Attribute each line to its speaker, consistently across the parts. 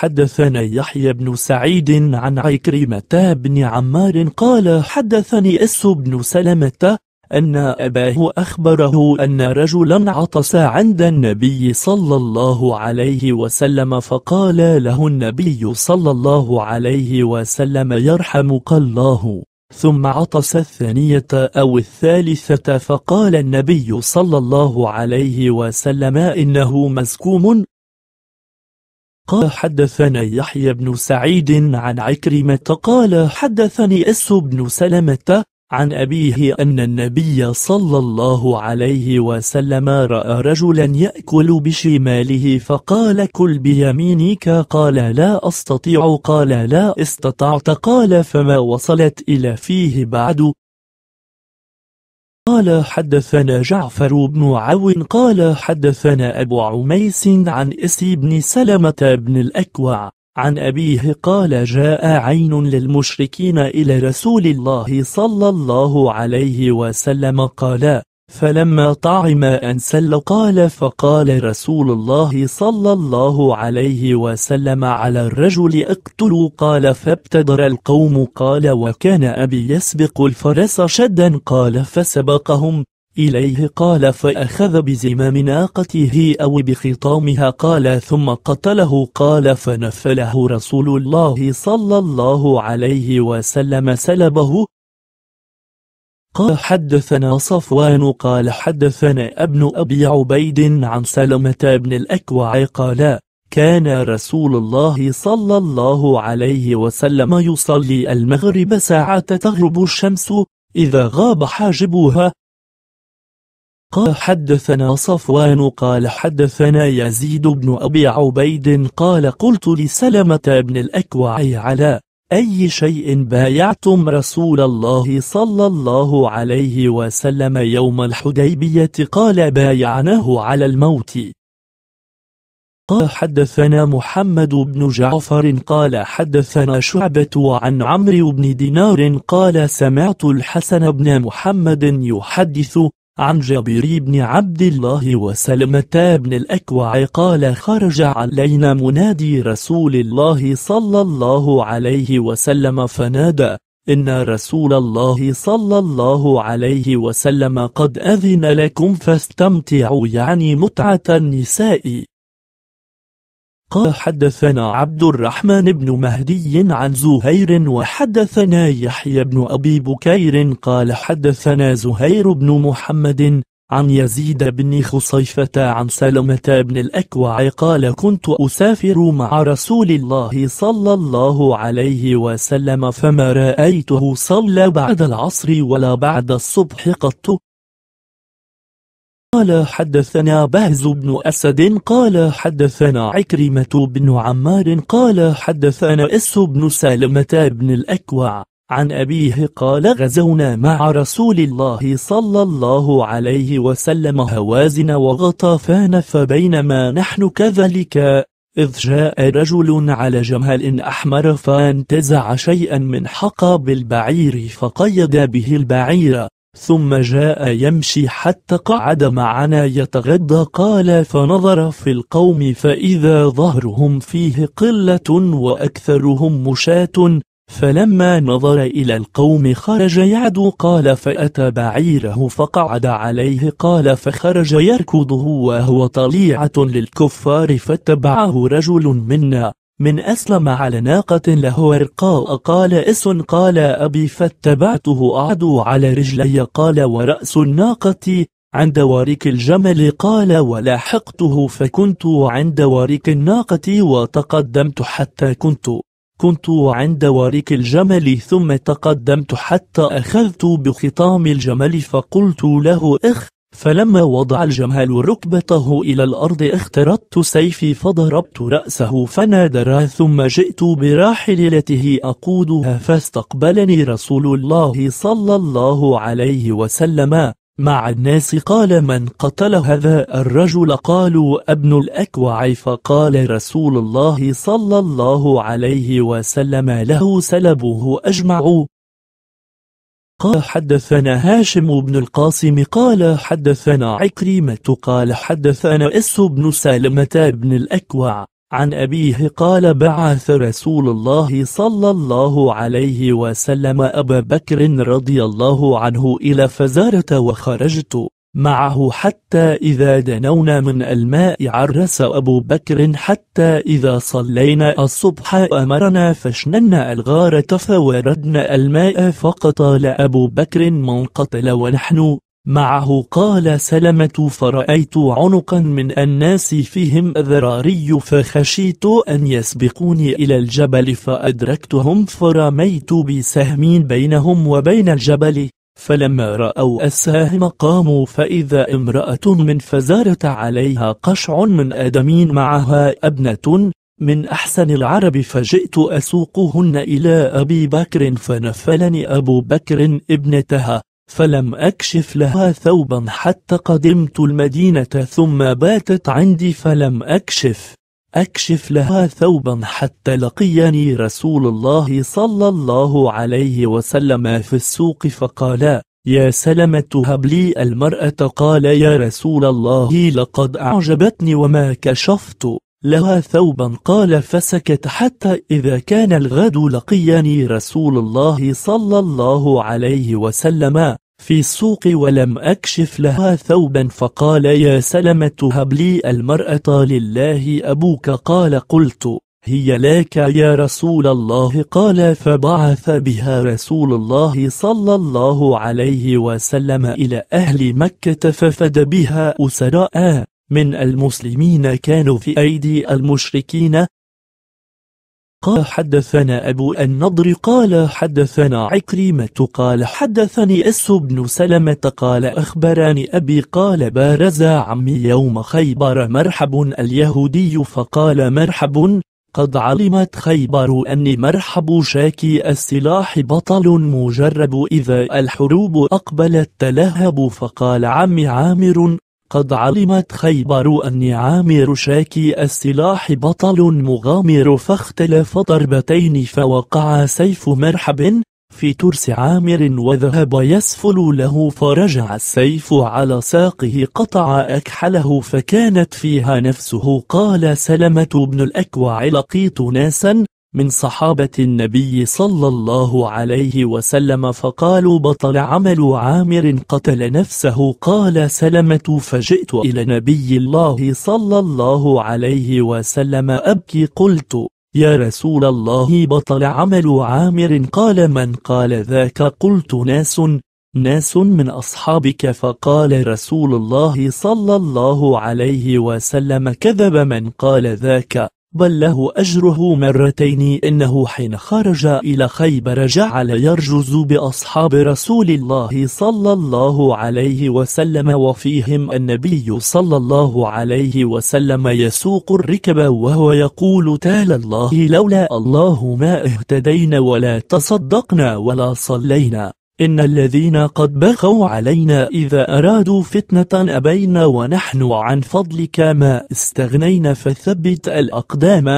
Speaker 1: حدثنا يحيى بن سعيد عن عكرمة بن عمار قال حدثني اس بن سلمة أن أباه أخبره أن رجلا عطس عند النبي صلى الله عليه وسلم فقال له النبي صلى الله عليه وسلم يرحمك الله ثم عطس الثانية أو الثالثة فقال النبي صلى الله عليه وسلم إنه مسكوم قال حدثنا يحيى بن سعيد عن عكرمة قال حدثني أس بن سلمة عن أبيه أن النبي صلى الله عليه وسلم رأى رجلا يأكل بشماله فقال كل بيمينك قال لا أستطيع قال لا استطعت قال فما وصلت إلى فيه بعد قال حدثنا جعفر بن عون قال حدثنا أبو عميس عن إسي بن سلمة بن الأكوع عن أبيه قال جاء عين للمشركين إلى رسول الله صلى الله عليه وسلم قال فلما طعم أن سل قال فقال رسول الله صلى الله عليه وسلم على الرجل اقتلوا قال فابتدر القوم قال وكان أبي يسبق الفرس شدا قال فسبقهم إليه قال فأخذ بزمام ناقته أو بخطامها قال ثم قتله قال فنفله رسول الله صلى الله عليه وسلم سلبه قال حدثنا صفوان قال حدثنا ابن أبي عبيد عن سلمة بن الأكوع قال كان رسول الله صلى الله عليه وسلم يصلي المغرب ساعة تغرب الشمس إذا غاب حاجبها قال حدثنا صفوان قال حدثنا يزيد بن أبي عبيد قال قلت لسلمة بن الأكوع على أي شيء بايعتم رسول الله صلى الله عليه وسلم يوم الحديبية قال بايعناه على الموت قال حدثنا محمد بن جعفر قال حدثنا شعبة عن عمرو بن دينار قال سمعت الحسن بن محمد يحدث عن جابر بن عبد الله وسلمة بن الأكوع قال خرج علينا منادي رسول الله صلى الله عليه وسلم فنادى إن رسول الله صلى الله عليه وسلم قد أذن لكم فاستمتعوا يعني متعة النساء قال حدثنا عبد الرحمن بن مهدي عن زهير وحدثنا يحيى بن أبي بكير قال حدثنا زهير بن محمد عن يزيد بن خصيفة عن سلمة بن الأكوع قال كنت أسافر مع رسول الله صلى الله عليه وسلم فما رأيته صلى بعد العصر ولا بعد الصبح قط قال حدثنا بهز بن أسد قال حدثنا عكرمة بن عمار قال حدثنا إس بن سالمة بن الأكوع عن أبيه قال غزونا مع رسول الله صلى الله عليه وسلم هوازن وغطافان فبينما نحن كذلك إذ جاء رجل على جمل أحمر فانتزع شيئا من حقب البعير فقيد به البعير ثم جاء يمشي حتى قعد معنا يتغدى قال فنظر في القوم فإذا ظهرهم فيه قلة وأكثرهم مشاة فلما نظر إلى القوم خرج يعدو قال فأتى بعيره فقعد عليه قال فخرج يركضه وهو طليعة للكفار فاتبعه رجل منا من أسلم على ناقة له ارقاء قال إس قال أبي فاتبعته أعدو على رجلي قال ورأس الناقة عند وارك الجمل قال ولاحقته فكنت عند وارك الناقة وتقدمت حتى كنت كنت عند وارك الجمل ثم تقدمت حتى أخذت بخطام الجمل فقلت له إخ فلما وضع الجمال ركبته إلى الأرض اخترت سيفي فضربت رأسه فنادرا ثم جئت براحلته أقودها فاستقبلني رسول الله صلى الله عليه وسلم مع الناس قال من قتل هذا الرجل قالوا ابن الأكوع فقال رسول الله صلى الله عليه وسلم له سلبه أجمعوا قال حدثنا هاشم بن القاسم قال حدثنا عكريمة قال حدثنا إس بن سالمة بن الأكوع عن أبيه قال بعث رسول الله صلى الله عليه وسلم أبا بكر رضي الله عنه إلى فزارة وخرجت معه حتى إذا دنونا من الماء عرس أبو بكر حتى إذا صلينا الصبح أمرنا فشننا الغارة فوردنا الماء فقتل أبو بكر من قتل ونحن معه قال سلمة فرأيت عنقا من الناس فيهم ذراري فخشيت أن يسبقوني إلى الجبل فأدركتهم فرميت بسهمين بينهم وبين الجبل فلما رأوا الساهم قاموا فإذا امرأة من فزارة عليها قشع من آدمين معها أبنة من أحسن العرب فجئت أسوقهن إلى أبي بكر فنفلني أبو بكر ابنتها فلم أكشف لها ثوبا حتى قدمت المدينة ثم باتت عندي فلم أكشف أكشف لها ثوبا حتى لقيني رسول الله صلى الله عليه وسلم في السوق فقال يا سلمة هب لي المرأة قال يا رسول الله لقد أعجبتني وما كشفت لها ثوبا قال فسكت حتى إذا كان الغد لقيني رسول الله صلى الله عليه وسلم في السوق ولم أكشف لها ثوبا فقال يا سلمة هب لي المرأة لله أبوك قال قلت هي لك يا رسول الله قال فبعث بها رسول الله صلى الله عليه وسلم إلى أهل مكة ففد بها أسراء من المسلمين كانوا في أيدي المشركين قال حدثنا أبو النضر قال حدثنا عكريمة قال حدثني أس بن سلمة قال أخبراني أبي قال بارز عمي يوم خيبر مرحب اليهودي فقال مرحب قد علمت خيبر أني مرحب شاكي السلاح بطل مجرب إذا الحروب أقبلت تلهب فقال عمي عامر قد علمت خيبر أني عامر شاكي السلاح بطل مغامر فاختلف ضربتين فوقع سيف مرحب في ترس عامر وذهب يسفل له فرجع السيف على ساقه قطع أكحله فكانت فيها نفسه قال سلمة بن الأكوع لقيت ناسا من صحابة النبي صلى الله عليه وسلم فقالوا بطل عمل عامر قتل نفسه قال سلمة فجئت إلى نبي الله صلى الله عليه وسلم أبكي قلت يا رسول الله بطل عمل عامر قال من قال ذاك قلت ناس ناس من أصحابك فقال رسول الله صلى الله عليه وسلم كذب من قال ذاك بل له أجره مرتين إنه حين خرج إلى خيبر جعل يرجز بأصحاب رسول الله صلى الله عليه وسلم وفيهم النبي صلى الله عليه وسلم يسوق الركب وهو يقول تال الله لولا الله ما اهتدينا ولا تصدقنا ولا صلينا إن الذين قد بغوا علينا إذا أرادوا فتنة أبينا ونحن عن فضلك ما استغنينا فثبت الأقدام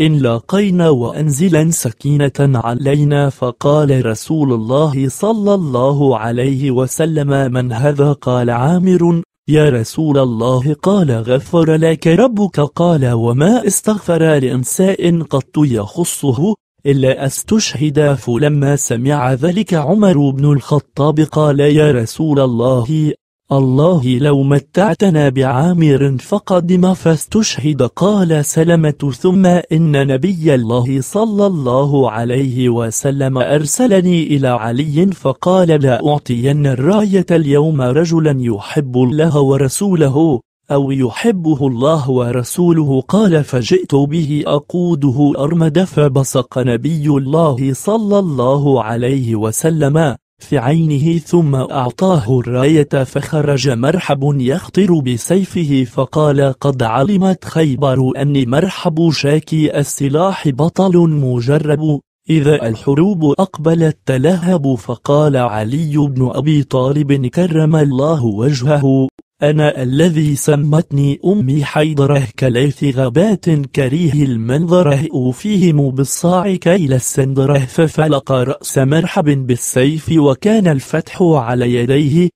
Speaker 1: إن لاقينا وأنزلا سكينة علينا فقال رسول الله صلى الله عليه وسلم من هذا قال عامر يا رسول الله قال غفر لك ربك قال وما استغفر لإنساء قط يخصه إلا أستشهد فلما سمع ذلك عمر بن الخطاب قال يا رسول الله الله لو متعتنا بعامر فقدم فاستشهد قال سلمة ثم إن نبي الله صلى الله عليه وسلم أرسلني إلى علي فقال لا أعطين الراية اليوم رجلا يحب الله ورسوله أو يحبه الله ورسوله قال فجئت به أقوده أرمد فبصق نبي الله صلى الله عليه وسلم في عينه ثم أعطاه الراية فخرج مرحب يخطر بسيفه فقال قد علمت خيبر أني مرحب شاكي السلاح بطل مجرب إذا الحروب أقبلت تلهب فقال علي بن أبي طالب كرم الله وجهه أنا الذي سمتني أمي حيدره كليث غابات كريه المنظره أوفيهم بالصاع كيل السندره ففلق رأس مرحب بالسيف وكان الفتح على يديه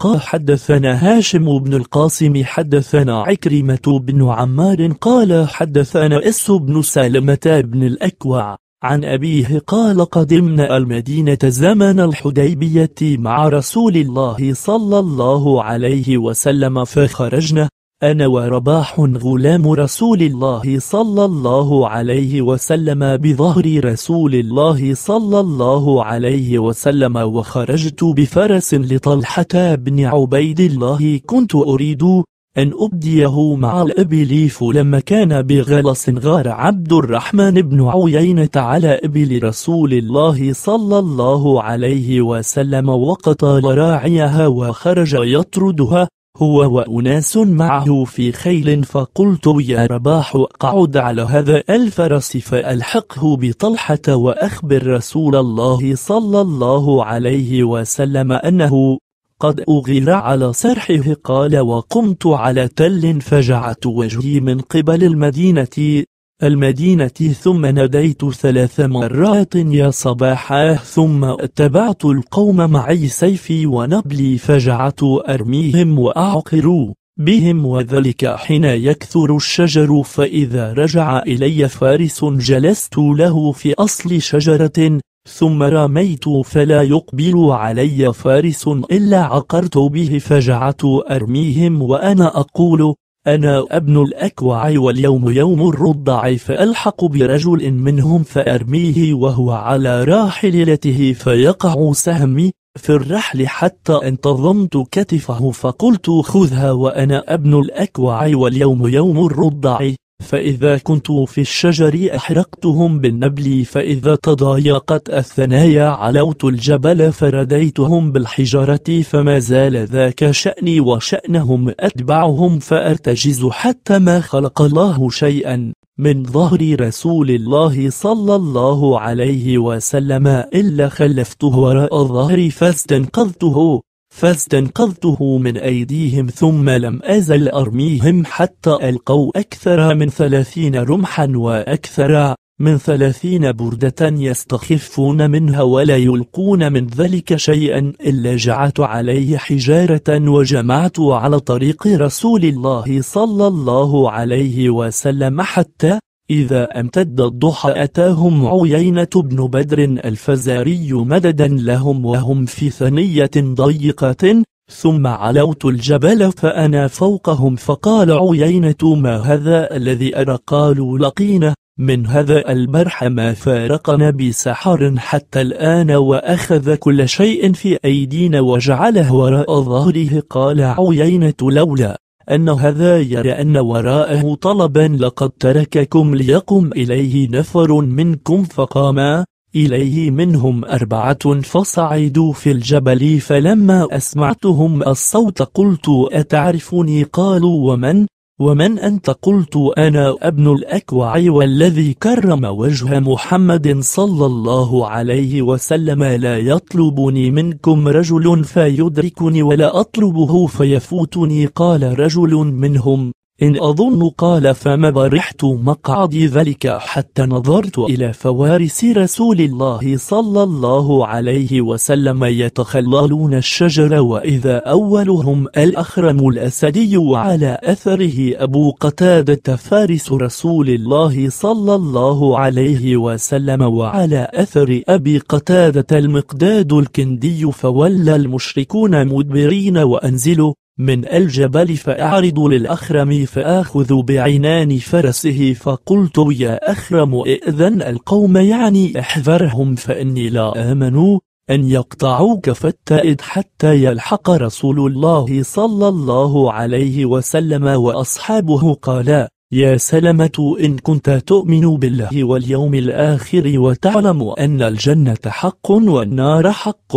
Speaker 1: قال حدثنا هاشم بن القاسم حدثنا عكرمة بن عمار قال حدثنا إس بن سالمة بن الأكوع عن أبيه قال قدمنا المدينة زمن الحديبية مع رسول الله صلى الله عليه وسلم فخرجنا أنا ورباح غلام رسول الله صلى الله عليه وسلم بظهر رسول الله صلى الله عليه وسلم وخرجت بفرس لطلحة بن عبيد الله كنت أريد أن أبديه مع الإبل لما كان بغلس غار عبد الرحمن بن عيينة على إبل رسول الله صلى الله عليه وسلم وقتل راعيها وخرج يطردها هو وأناس معه في خيل فقلت يا رباح اقعد على هذا الفرس فألحقه بطلحة وأخبر رسول الله صلى الله عليه وسلم أنه قد أغير على سرحه قال وقمت على تل فجعت وجهي من قبل المدينة المدينة ثم ناديت ثلاث مرات يا صباحاه ثم اتبعت القوم معي سيفي ونبلي فجعت أرميهم وأعقر بهم وذلك حين يكثر الشجر فإذا رجع إلي فارس جلست له في أصل شجرة ثم رميت فلا يقبل علي فارس إلا عقرت به فجعت أرميهم وأنا أقول أنا ابن الأكوع واليوم يوم الرضع فألحق برجل منهم فأرميه وهو على راحلته فيقع سهمي في الرحل حتى انتظمت كتفه فقلت خذها وأنا ابن الأكوع واليوم يوم الرضع فإذا كنت في الشجر أحرقتهم بالنبل فإذا تضايقت الثنايا علوت الجبل فرديتهم بالحجارة فما زال ذاك شأني وشأنهم أتبعهم فأرتجز حتى ما خلق الله شيئا من ظهر رسول الله صلى الله عليه وسلم إلا خلفته وراء الظهر فاستنقذته فاستنقذته من أيديهم ثم لم أزل أرميهم حتى ألقوا أكثر من ثلاثين رمحا وأكثر من ثلاثين بردة يستخفون منها ولا يلقون من ذلك شيئا إلا جعت عليه حجارة وجمعت على طريق رسول الله صلى الله عليه وسلم حتى إذا امتد الضحى أتاهم عيينة بن بدر الفزاري مددا لهم وهم في ثنية ضيقة ثم علوت الجبل فأنا فوقهم فقال عيينة ما هذا الذي أرى قالوا لقينا من هذا البرح ما فارقنا بسحر حتى الآن وأخذ كل شيء في أيدينا وجعله وراء ظهره قال عيينة لولا أن هذا يرى أن وراءه طلبا لقد ترككم ليقم إليه نفر منكم فقاما إليه منهم أربعة فصعدوا في الجبل فلما أسمعتهم الصوت قلت أتعرفني قالوا ومن ومن أنت قلت أنا ابن الأكوع والذي كرم وجه محمد صلى الله عليه وسلم لا يطلبني منكم رجل فيدركني ولا أطلبه فيفوتني قال رجل منهم إن أظن قال فما برحت مقعدي ذلك حتى نظرت إلى فوارس رسول الله صلى الله عليه وسلم يتخللون الشجر وإذا أولهم الأخرم الأسدي وعلى أثره أبو قتادة فارس رسول الله صلى الله عليه وسلم وعلى أثر أبي قتادة المقداد الكندي فولى المشركون مدبرين وأنزلوا من الجبل فأعرض للأخرم فآخذ بعنان فرسه فقلت يا أخرم إذن القوم يعني احذرهم فإني لا آمنوا أن يقطعوك فتئد حتى يلحق رسول الله صلى الله عليه وسلم وأصحابه قالا يا سلمة إن كنت تؤمن بالله واليوم الآخر وتعلم أن الجنة حق والنار حق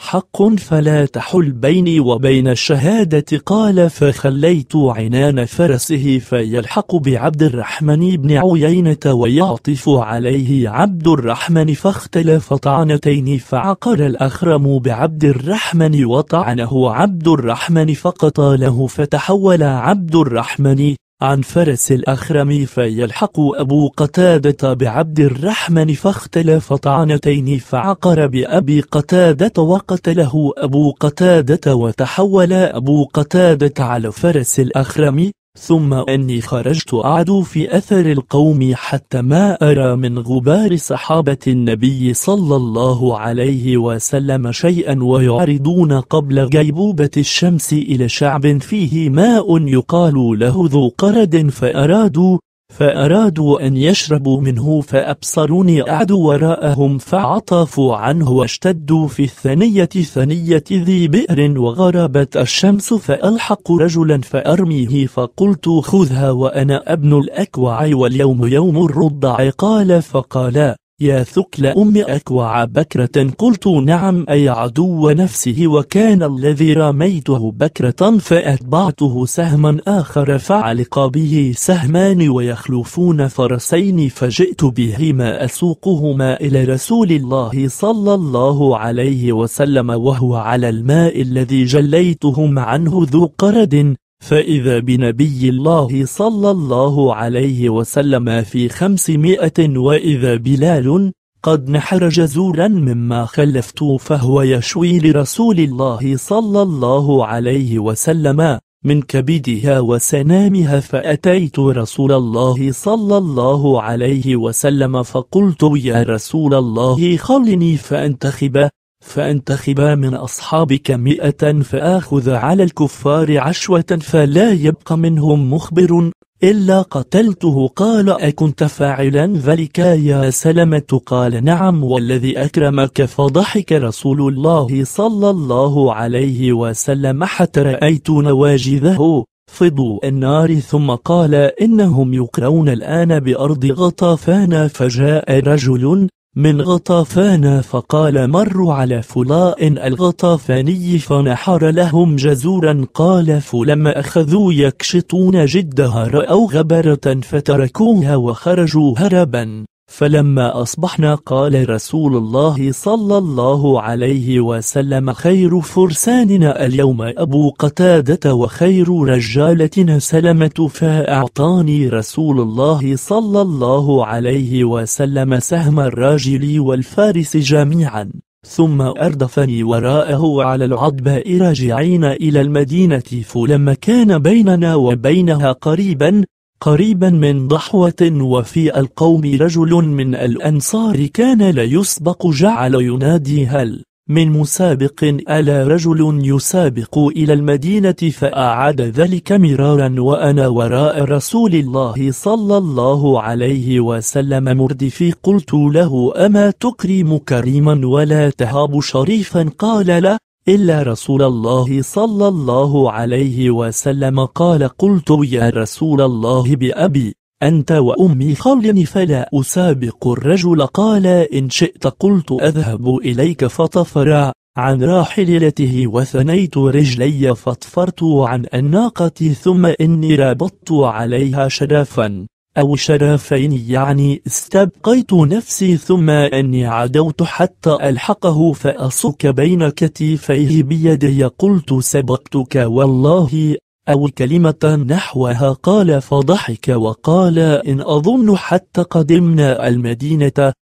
Speaker 1: حق فلا تحل بيني وبين الشهادة قال فخليت عنان فرسه فيلحق بعبد الرحمن بن عيينة ويعطف عليه عبد الرحمن فاختلف طعنتين فعقر الأخرم بعبد الرحمن وطعنه عبد الرحمن فقتاله فتحول عبد الرحمن عن فرس الأخرم فيلحق أبو قتادة بعبد الرحمن فاختلف طعنتين فعقر بأبي قتادة وقتله أبو قتادة وتحول أبو قتادة على فرس الأخرم ثم أني خرجت أعدو في أثر القوم حتى ما أرى من غبار صحابة النبي صلى الله عليه وسلم شيئا ويعرضون قبل جيبوبة الشمس إلى شعب فيه ماء يقال له ذو قرد فأرادوا فأرادوا أن يشربوا منه فأبصروني أعد وراءهم فعطفوا عنه واشتدوا في الثنية ثنية ذي بئر وغربت الشمس فألحق رجلا فأرميه فقلت خذها وأنا ابن الأكوع واليوم يوم الرضع قال فقالا يا ثكل أم أكوع بكرة قلت نعم أي عدو نفسه وكان الذي رميته بكرة فأتبعته سهما آخر فعلق به سهمان ويخلفون فرسين فجئت بهما أسوقهما إلى رسول الله صلى الله عليه وسلم وهو على الماء الذي جليتهم عنه ذو قرد فإذا بنبي الله صلى الله عليه وسلم في خمسمائة وإذا بلال قد نحر جزورا مما خلفت فهو يشوي لرسول الله صلى الله عليه وسلم من كبدها وسنامها فأتيت رسول الله صلى الله عليه وسلم فقلت يا رسول الله خلني فأنتخبه فأنتخب من أصحابك مئة فآخذ على الكفار عشوة فلا يبقى منهم مخبر إلا قتلته قال أكنت فاعلا ذلك يا سلمة قال نعم والذي أكرمك فضحك رسول الله صلى الله عليه وسلم حتى رأيت نواجذه فضوا النار ثم قال إنهم يقرون الآن بأرض غطافان فجاء رجل من غطافان فقال مروا على فلاء الغطافاني فنحر لهم جزورا قال فلما أخذوا يكشطون جدها رأوا غبرة فتركوها وخرجوا هربا فلما أصبحنا قال رسول الله صلى الله عليه وسلم خير فرساننا اليوم أبو قتادة وخير رجالتنا سلمة فأعطاني رسول الله صلى الله عليه وسلم سهم الراجل والفارس جميعا ثم أردفني وراءه على العضباء راجعين إلى المدينة فلما كان بيننا وبينها قريبا قريبا من ضحوة وفي القوم رجل من الأنصار كان لا يسبق جعل ينادي هل من مسابق ألا رجل يسابق إلى المدينة فأعاد ذلك مرارا وأنا وراء رسول الله صلى الله عليه وسلم مردفي قلت له أما تكرم كريما ولا تهاب شريفا قال لا إلا رسول الله صلى الله عليه وسلم قال قلت يا رسول الله بأبي أنت وأمي خلني فلا أسابق الرجل قال إن شئت قلت أذهب إليك فطفر عن راحلته وثنيت رجلي فطفرت عن الناقة ثم إني رابطت عليها شرفا أو شرفين يعني استبقيت نفسي ثم أني عدوت حتى ألحقه فأصك بين كتفيه بيدي قلت سبقتك والله أو كلمة نحوها قال فضحك وقال إن أظن حتى قدمنا المدينة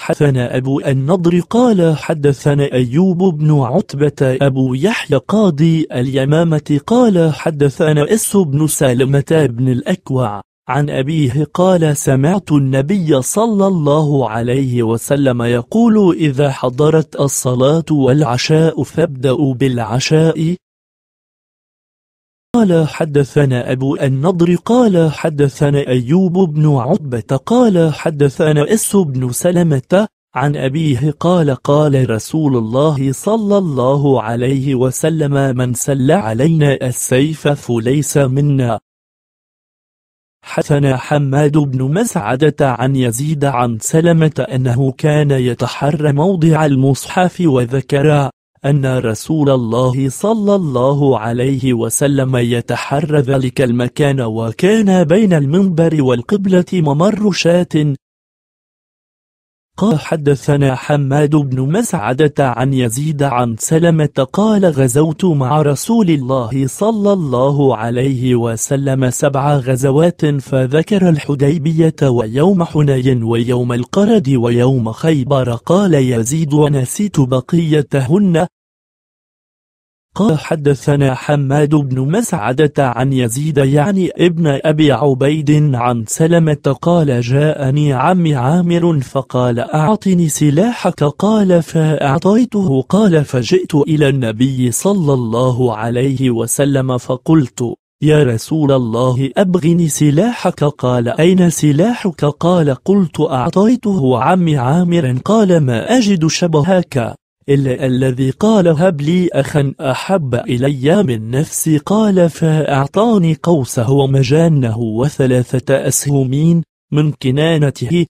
Speaker 1: حدثنا أبو النضر قال حدثنا أيوب بن عتبة أبو يحيى قاضي اليمامة قال حدثنا إس بن سالمة بن الأكوع عن أبيه قال سمعت النبي صلى الله عليه وسلم يقول إذا حضرت الصلاة والعشاء فابدأوا بالعشاء قال حدثنا أبو النضر قال حدثنا أيوب بن عتبة قال حدثنا إس بن سلمة عن أبيه قال قال رسول الله صلى الله عليه وسلم من سل علينا السيف فليس منا حدثنا حماد بن مسعدة عن يزيد عن سلمة أنه كان يتحرى موضع المصحف وذكر أن رسول الله صلى الله عليه وسلم يتحرى ذلك المكان وكان بين المنبر والقبلة ممر شاة قال حدثنا حماد بن مسعدة عن يزيد عن سلمة قال غزوت مع رسول الله صلى الله عليه وسلم سبع غزوات فذكر الحديبية ويوم حنين ويوم القرد ويوم خيبر قال يزيد ونسيت بقيتهن قال حدثنا حماد بن مسعدة عن يزيد يعني ابن أبي عبيد عن سلمة قال جاءني عم عامر فقال أعطني سلاحك قال فأعطيته قال فجئت إلى النبي صلى الله عليه وسلم فقلت يا رسول الله أبغني سلاحك قال أين سلاحك قال قلت أعطيته عم عامر قال ما أجد شبهك إلا الذي قال هب لي أخا أحب إلي من نفسي قال فأعطاني قوسه ومجانه وثلاثة أسهمين من كنانته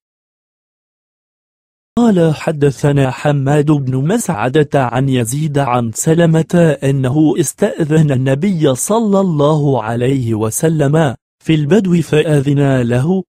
Speaker 1: قال حدثنا حماد بن مسعدة عن يزيد عن سلمة أنه استأذن النبي صلى الله عليه وسلم في البدو فأذن له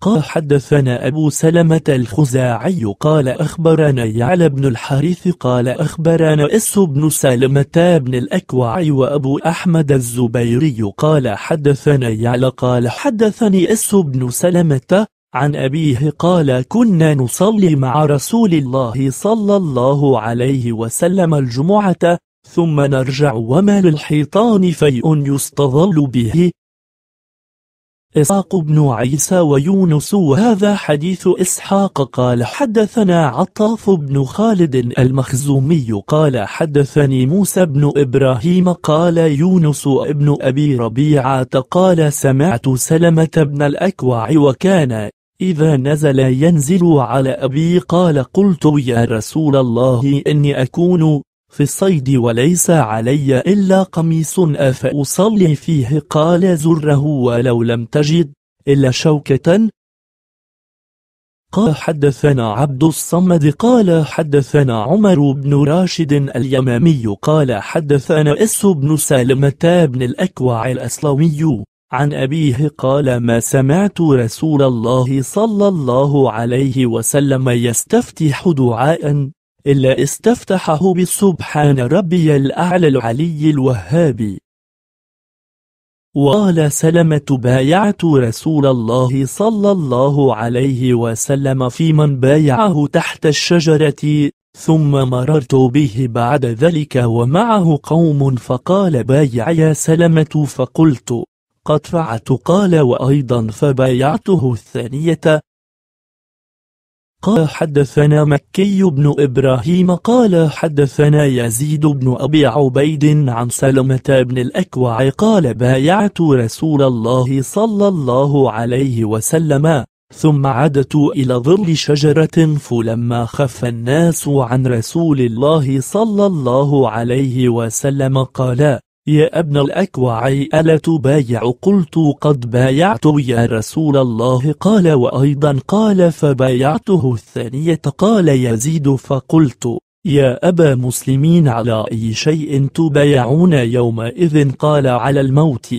Speaker 1: قال حدثنا أبو سلمة الخزاعي قال أخبرنا يعلى بن الحارث قال أخبرنا إس بن سلمة بن الأكوع وأبو أحمد الزبيري قال حدثنا يعلى قال حدثني إس بن سلمة عن أبيه قال كنا نصلي مع رسول الله صلى الله عليه وسلم الجمعة ثم نرجع وما للحيطان فيء يستظل به إسحاق بن عيسى ويونس وهذا حديث إسحاق قال حدثنا عطاف بن خالد المخزومي قال حدثني موسى بن إبراهيم قال يونس ابن أبي ربيعة قال سمعت سلمة بن الأكوع وكان إذا نزل ينزل على أبي قال قلت يا رسول الله إني أكون في الصيد وليس علي إلا قميص أفأصلي فيه قال زره ولو لم تجد إلا شوكة قال حدثنا عبد الصمد قال حدثنا عمر بن راشد اليمامي قال حدثنا إس بن سالمة بن الأكوع الأسلمي عن أبيه قال ما سمعت رسول الله صلى الله عليه وسلم يستفتح دعاء إلا استفتحه بسبحان ربي الأعلى العلي الوهاب وقال سلمة بايعت رسول الله صلى الله عليه وسلم في من بايعه تحت الشجرة ثم مررت به بعد ذلك ومعه قوم فقال بايع يا سلمة فقلت قد فعت قال وأيضا فبايعته الثانية قال حدثنا مكي بن إبراهيم قال حدثنا يزيد بن أبي عبيد عن سلمة بن الأكوع قال بايعت رسول الله صلى الله عليه وسلم ثم عدت إلى ظل شجرة فلما خف الناس عن رسول الله صلى الله عليه وسلم قال يا ابن الأكوع ألا تبايع قلت قد بايعت يا رسول الله قال وأيضا قال فبايعته الثانية قال يزيد فقلت يا أبا مسلمين على أي شيء تبايعون يومئذ قال على الموت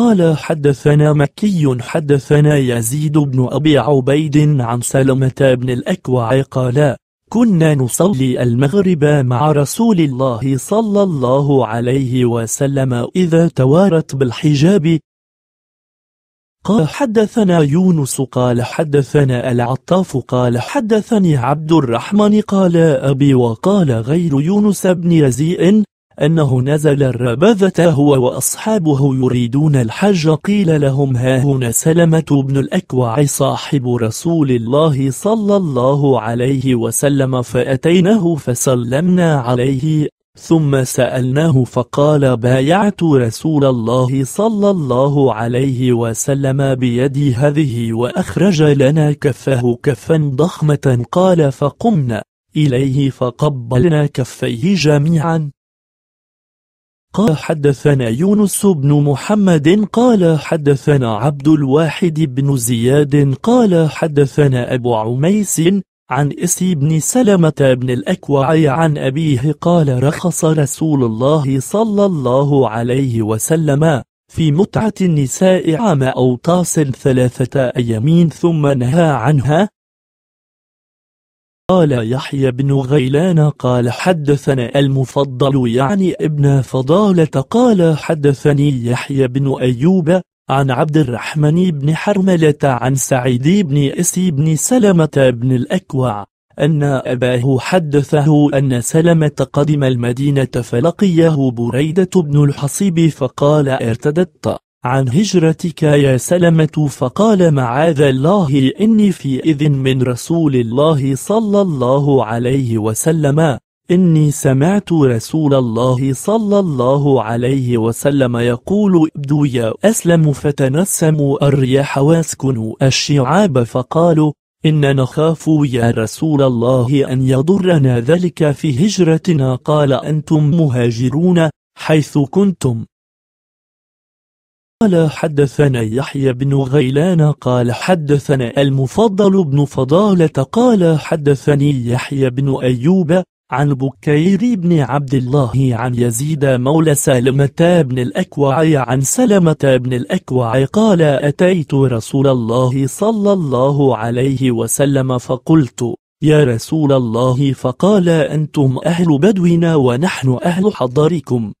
Speaker 1: قال حدثنا مكي حدثنا يزيد بن أبي عبيد عن سلمة بن الأكوع قال كنا نصلي المغرب مع رسول الله صلى الله عليه وسلم إذا توارت بالحجاب قال حدثنا يونس قال حدثنا العطاف قال حدثني عبد الرحمن قال أبي وقال غير يونس بن يزيء أنه نزل الربذة هو وأصحابه يريدون الحج قيل لهم هاهنا سلمة بن الأكوع صاحب رسول الله صلى الله عليه وسلم فأتيناه فسلمنا عليه ثم سألناه فقال بايعت رسول الله صلى الله عليه وسلم بيدي هذه وأخرج لنا كفه كفا ضخمة قال فقمنا إليه فقبلنا كفيه جميعا قال حدثنا يونس بن محمد قال حدثنا عبد الواحد بن زياد قال حدثنا أبو عميس عن إسي بن سلمة بن الأكوع عن أبيه قال رخص رسول الله صلى الله عليه وسلم في متعة النساء عام أوطاس ثلاثة أيام ثم نهى عنها قال يحيى بن غيلان قال حدثنا المفضل يعني ابن فضالة قال حدثني يحيى بن أيوب عن عبد الرحمن بن حرملة عن سعيد بن أسي بن سلمة بن الأكوع أن أباه حدثه أن سلمة قدم المدينة فلقيه بريدة بن الحصيب فقال ارتدت عن هجرتك يا سلمة فقال معاذ الله إني في إذن من رسول الله صلى الله عليه وسلم إني سمعت رسول الله صلى الله عليه وسلم يقول ابدوا يا أسلم فتنسموا الرياح واسكنوا الشعاب فقالوا إن نخاف يا رسول الله أن يضرنا ذلك في هجرتنا قال أنتم مهاجرون حيث كنتم قال حدثنا يحيى بن غيلان قال حدثنا المفضل بن فضالة قال حدثني يحيى بن أيوب عن بكير بن عبد الله عن يزيد مولى سلمة بن الأكوع عن سلمة بن الأكوع قال أتيت رسول الله صلى الله عليه وسلم فقلت يا رسول الله فقال أنتم أهل بدونا ونحن أهل حضركم